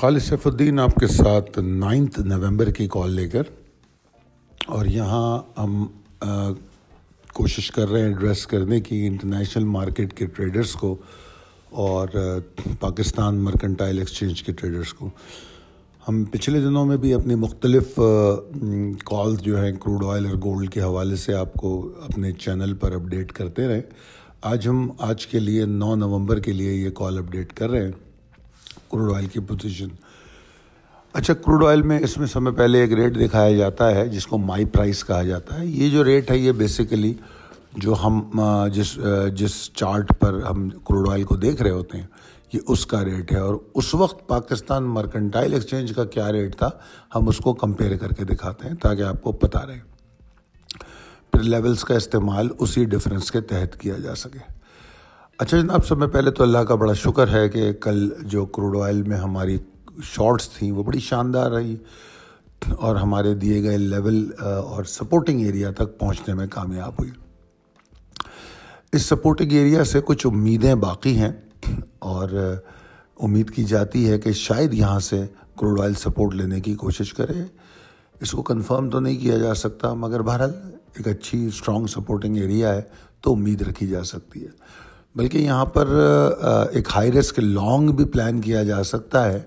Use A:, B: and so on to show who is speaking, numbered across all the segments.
A: खालिद सैफुद्दीन आपके साथ नाइन्थ नवंबर की कॉल लेकर और यहाँ हम आ, कोशिश कर रहे हैं एड्रेस करने की इंटरनेशनल मार्केट के ट्रेडर्स को और पाकिस्तान मर्केंटाइल एक्सचेंज के ट्रेडर्स को हम पिछले दिनों में भी अपनी मुख्तलिफ कॉल्स जो हैं क्रूड ऑयल और गोल्ड के हवाले से आपको अपने चैनल पर अपडेट करते रहे आज हम आज के लिए 9 नवंबर के लिए ये कॉल अपडेट कर रहे हैं क्रूड ऑयल की पोजीशन अच्छा क्रूड ऑयल में इसमें समय पहले एक रेट दिखाया जाता है जिसको माई प्राइस कहा जाता है ये जो रेट है ये बेसिकली जो हम जिस जिस चार्ट पर हम क्रूड ऑयल को देख रहे होते हैं ये उसका रेट है और उस वक्त पाकिस्तान मर्केंटाइल एक्सचेंज का क्या रेट था हम उसको कंपेयर करके दिखाते हैं ताकि आपको पता रहे फिर लेवल्स का इस्तेमाल उसी डिफरेंस के तहत किया जा सके अच्छा जनाब सब में पहले तो अल्लाह का बड़ा शुक्र है कि कल जो क्रूड ऑयल में हमारी शॉर्ट्स थी वो बड़ी शानदार रही और हमारे दिए गए लेवल और सपोर्टिंग एरिया तक पहुंचने में कामयाब हुई इस सपोर्टिंग एरिया से कुछ उम्मीदें बाकी हैं और उम्मीद की जाती है कि शायद यहाँ से क्रूड ऑयल सपोर्ट लेने की कोशिश करे इसको कंफर्म तो नहीं किया जा सकता मगर बहरहाल एक अच्छी स्ट्रॉन्ग सपोर्टिंग एरिया है तो उम्मीद रखी जा सकती है बल्कि यहाँ पर एक हाई रिस्क लॉन्ग भी प्लान किया जा सकता है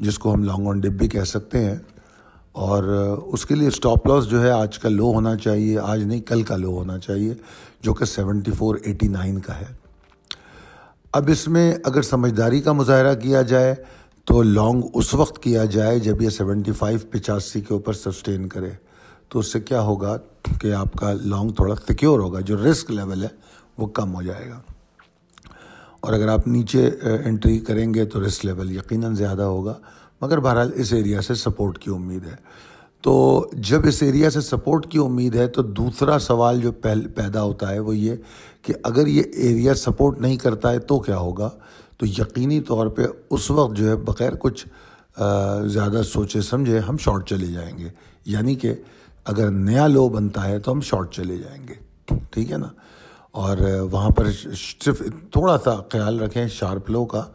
A: जिसको हम लॉन्ग ऑन डिप भी कह सकते हैं और उसके लिए स्टॉप लॉस जो है आज का लो होना चाहिए आज नहीं कल का लो होना चाहिए जो कि फोर एटी नाइन का है अब इसमें अगर समझदारी का मुजाहरा किया जाए तो लॉन्ग उस वक्त किया जाए जब ये फाइव पचासी के ऊपर सस्टेन करे तो उससे क्या होगा कि आपका लॉन्ग थोड़ा सिक्योर होगा जो रिस्क लेवल है वो कम हो जाएगा और अगर आप नीचे एंट्री करेंगे तो रिस्क लेवल यकीन ज़्यादा होगा मगर बहरहाल इस एरिया से सपोर्ट की उम्मीद है तो जब इस एरिया से सपोर्ट की उम्मीद है तो दूसरा सवाल जो पह, पैदा होता है वो ये कि अगर ये एरिया सपोर्ट नहीं करता है तो क्या होगा तो यकीनी तौर पे उस वक्त जो है बग़ैर कुछ ज़्यादा सोचे समझे हम शॉर्ट चले जाएंगे यानी कि अगर नया लो बनता है तो हम शॉर्ट चले जाएंगे ठीक है ना और वहाँ पर सिर्फ थोड़ा सा ख्याल रखें शार्प लो का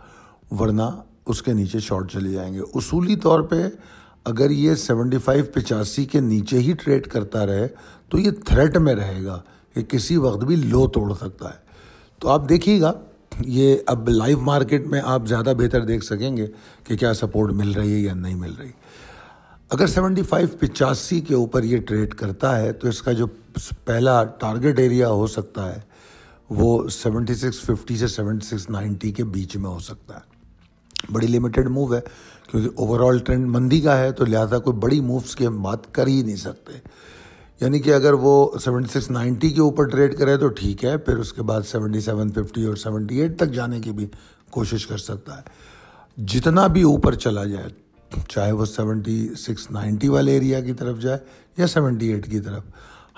A: वरना उसके नीचे शॉर्ट चले जाएंगे उसूली तौर पे अगर ये 75 पचासी के नीचे ही ट्रेड करता रहे तो ये थ्रेट में रहेगा कि किसी वक्त भी लो तोड़ सकता है तो आप देखिएगा ये अब लाइव मार्केट में आप ज़्यादा बेहतर देख सकेंगे कि क्या सपोर्ट मिल रही है या नहीं मिल रही अगर 75 पिचासी के ऊपर ये ट्रेड करता है तो इसका जो पहला टारगेट एरिया हो सकता है वो 7650 से 7690 के बीच में हो सकता है बड़ी लिमिटेड मूव है क्योंकि ओवरऑल ट्रेंड मंदी का है तो लिहाजा कोई बड़ी मूव्स की हम बात कर ही नहीं सकते यानी कि अगर वो 7690 के ऊपर ट्रेड करे तो ठीक है फिर उसके बाद 7750 और 78 तक जाने की भी कोशिश कर सकता है जितना भी ऊपर चला जाए चाहे वो सेवेंटी सिक्स नाइन्टी वाले एरिया की तरफ जाए या सेवेंटी एट की तरफ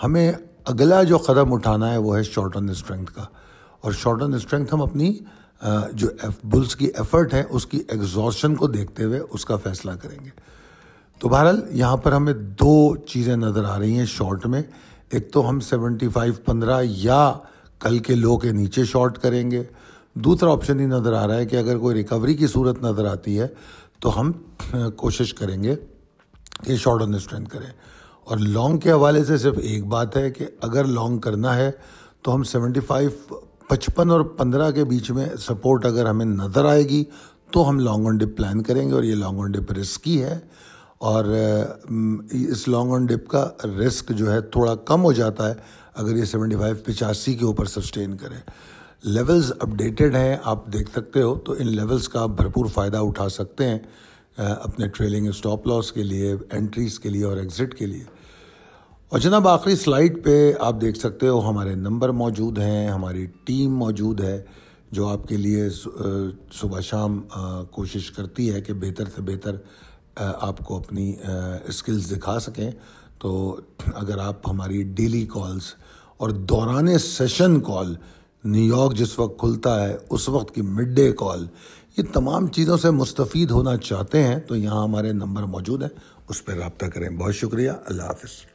A: हमें अगला जो कदम उठाना है वो है शॉर्ट ऑन स्ट्रेंथ का और शॉर्ट ऑन स्ट्रेंथ हम अपनी जो बुल्स की एफर्ट है उसकी एग्जॉशन को देखते हुए उसका फैसला करेंगे तो बहरहाल यहाँ पर हमें दो चीज़ें नज़र आ रही हैं शॉर्ट में एक तो हम सेवेंटी फाइव पंद्रह या कल के लो के नीचे शॉर्ट करेंगे दूसरा ऑप्शन ही नज़र आ रहा है कि अगर कोई रिकवरी की सूरत नज़र आती है तो हम कोशिश करेंगे कि शॉर्ट ऑन स्ट्रेंथ करें और लॉन्ग के हवाले से सिर्फ एक बात है कि अगर लॉन्ग करना है तो हम 75 पचपन और 15 के बीच में सपोर्ट अगर हमें नज़र आएगी तो हम लॉन्ग ऑन डिप प्लान करेंगे और ये लॉन्ग ऑन डिप रिस्की है और इस लॉन्ग ऑन डिप का रिस्क जो है थोड़ा कम हो जाता है अगर ये 75 फाइव पिचासी के ऊपर सस्टेन करें लेवल्स अपडेटेड हैं आप देख सकते हो तो इन लेवल्स का आप भरपूर फ़ायदा उठा सकते हैं अपने ट्रेलिंग स्टॉप लॉस के लिए एंट्रीज़ के लिए और एग्ज़िट के लिए और जनाब आखिरी स्लाइड पे आप देख सकते हो हमारे नंबर मौजूद हैं हमारी टीम मौजूद है जो आपके लिए सुबह शाम कोशिश करती है कि बेहतर से बेहतर आपको अपनी स्किल्स दिखा सकें तो अगर आप हमारी डेली कॉल्स और दौरान सेशन कॉल न्यूयॉर्क जिस वक्त खुलता है उस वक्त की मिड डे कॉल ये तमाम चीज़ों से मुस्तफ़ीद होना चाहते हैं तो यहाँ हमारे नंबर मौजूद हैं उस पर रबता करें बहुत शुक्रिया अल्लाह हाफिज़